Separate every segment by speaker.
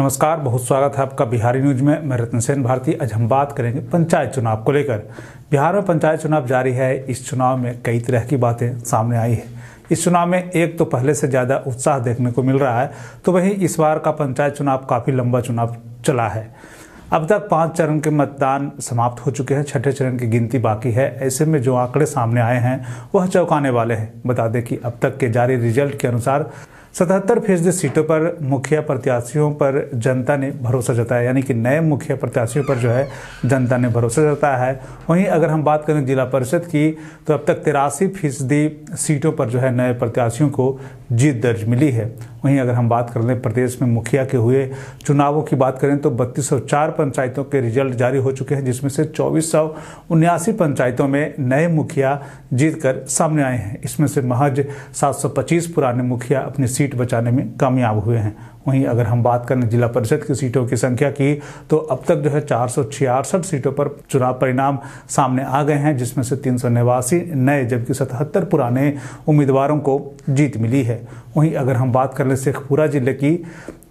Speaker 1: नमस्कार बहुत स्वागत है आपका बिहारी न्यूज में मैं रतन सेन भारती आज हम बात करेंगे पंचायत चुनाव को लेकर बिहार में पंचायत चुनाव जारी है इस चुनाव में कई तरह की बातें सामने आई है इस चुनाव में एक तो पहले से ज़्यादा उत्साह देखने को मिल रहा है तो वहीं इस बार का पंचायत चुनाव काफ़ी लंबा चुनाव चला है अब तक पांच चरण के मतदान समाप्त हो चुके हैं छठे चरण की गिनती बाकी है ऐसे में जो आंकड़े सामने आए हैं वह चौंकाने वाले हैं बता दें कि अब तक के जारी रिजल्ट के अनुसार सतहत्तर फीसदी सीटों पर मुखिया प्रत्याशियों पर जनता ने भरोसा जताया यानी कि नए मुखिया प्रत्याशियों पर जो है जनता ने भरोसा जताया है वहीं अगर हम बात करें जिला परिषद की तो अब तक तिरासी फीसदी सीटों पर जो है नए प्रत्याशियों को जीत दर्ज मिली है वहीं अगर हम बात कर लें प्रदेश में मुखिया के हुए चुनावों की बात करें तो बत्तीस पंचायतों के रिजल्ट जारी हो चुके हैं जिसमें से चौबीस पंचायतों में नए मुखिया जीतकर सामने आए हैं इसमें से महज सात पुराने मुखिया अपनी सीट बचाने में कामयाब हुए हैं वहीं अगर हम बात करें जिला परिषद की सीटों की संख्या की तो अब तक जो है चार सीटों पर चुनाव परिणाम सामने आ गए हैं जिसमें से तीन नए जबकि सतहत्तर पुराने उम्मीदवारों को जीत मिली है वहीं अगर हम बात कर लें शेखपुरा जिले की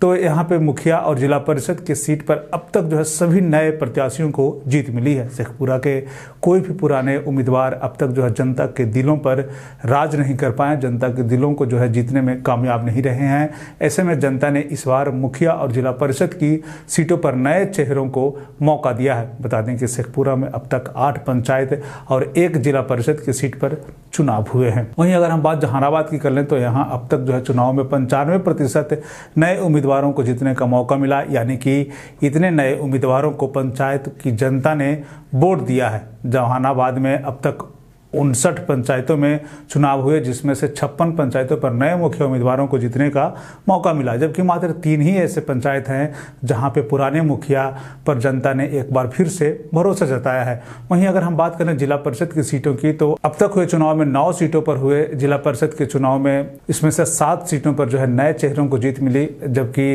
Speaker 1: तो यहाँ पे मुखिया और जिला परिषद के सीट पर अब तक जो है सभी नए प्रत्याशियों को जीत मिली है शेखपुरा के कोई भी पुराने उम्मीदवार अब तक जो है जनता के दिलों पर राज नहीं कर पाए जनता के दिलों को जो है जीतने में कामयाब नहीं रहे हैं ऐसे में जनता ने इस बार मुखिया और जिला परिषद की सीटों पर नए चेहरों को मौका दिया है बता दें कि शेखपुरा में अब तक आठ पंचायत और एक जिला परिषद की सीट पर चुनाव हुए हैं वहीं अगर हम बात जहानाबाद की कर लें तो यहाँ अब तक जो है चुनाव में पंचानवे प्रतिशत नए उम्मीदवार उम्मीदवारों को जीतने का मौका मिला यानी कि इतने नए उम्मीदवारों को पंचायत की जनता ने वोट दिया है जहानाबाद में अब तक उनसठ पंचायतों में चुनाव हुए जिसमें से छप्पन पंचायतों पर नए मुख्य उम्मीदवारों को जीतने का मौका मिला जबकि मात्र तीन ही ऐसे पंचायत हैं जहां पे पुराने मुखिया पर जनता ने एक बार फिर से भरोसा जताया है वहीं अगर हम बात करें जिला परिषद की सीटों की तो अब तक हुए चुनाव में नौ सीटों पर हुए जिला परिषद के चुनाव में इसमें से सात सीटों पर जो है नए चेहरों को जीत मिली जबकि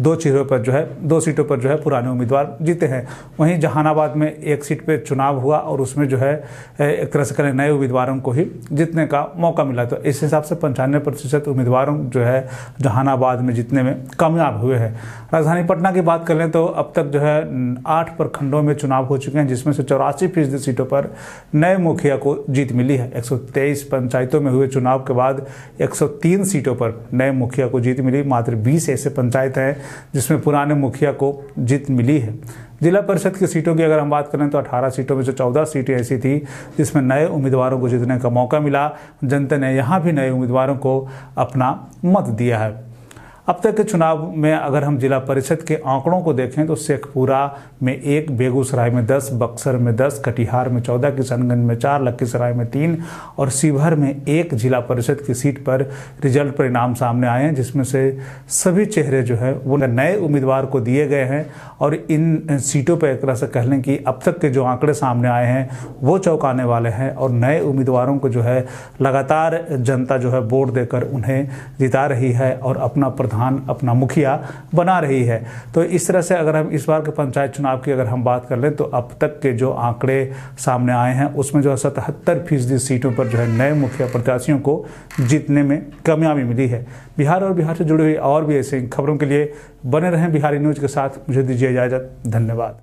Speaker 1: दो चेहरों पर जो है दो सीटों पर जो है पुराने उम्मीदवार जीते हैं वहीं जहानाबाद में एक सीट पर चुनाव हुआ और उसमें जो है एक तरह से नए उम्मीदवारों को ही जीतने का मौका मिला तो इस हिसाब से पंचानवे प्रतिशत उम्मीदवारों जो है जहानाबाद में जीतने में कामयाब हुए हैं राजधानी पटना की बात कर लें तो अब तक जो है आठ प्रखंडों में चुनाव हो चुके हैं जिसमें से चौरासी फीसदी सीटों पर नए मुखिया को जीत मिली है एक पंचायतों में हुए चुनाव के बाद एक सीटों पर नए मुखिया को जीत मिली मात्र बीस ऐसे पंचायत हैं जिसमें पुराने मुखिया को जीत मिली है जिला परिषद की सीटों की अगर हम बात करें तो 18 सीटों में से 14 सीटें ऐसी थी जिसमें नए उम्मीदवारों को जीतने का मौका मिला जनता ने यहाँ भी नए उम्मीदवारों को अपना मत दिया है अब तक के चुनाव में अगर हम जिला परिषद के आंकड़ों को देखें तो शेखपुरा में एक बेगूसराय में दस बक्सर में दस कटिहार में चौदह किशनगंज में चार लखीसराय में तीन और शिवहर में एक जिला परिषद की सीट पर रिजल्ट परिणाम सामने आए हैं जिसमें से सभी चेहरे जो है वो नए उम्मीदवार को दिए गए हैं और इन सीटों पर एक तरह से कह लें कि अब तक के जो आंकड़े सामने आए हैं वो चौंकाने वाले हैं और नए उम्मीदवारों को जो है लगातार जनता जो है वोट देकर उन्हें जिता रही है और अपना प्रधान अपना मुखिया बना रही है तो इस तरह से अगर हम इस बार के पंचायत चुनाव की अगर हम बात कर लें तो अब तक के जो आंकड़े सामने आए हैं उसमें जो है सतहत्तर फीसदी सीटों पर जो है नए मुखिया प्रत्याशियों को जीतने में कामयाबी मिली है बिहार और बिहार से जुड़ी हुई और भी ऐसी खबरों के लिए बने रहें बिहारी न्यूज़ के साथ मुझे दीजिए इजाज़त धन्यवाद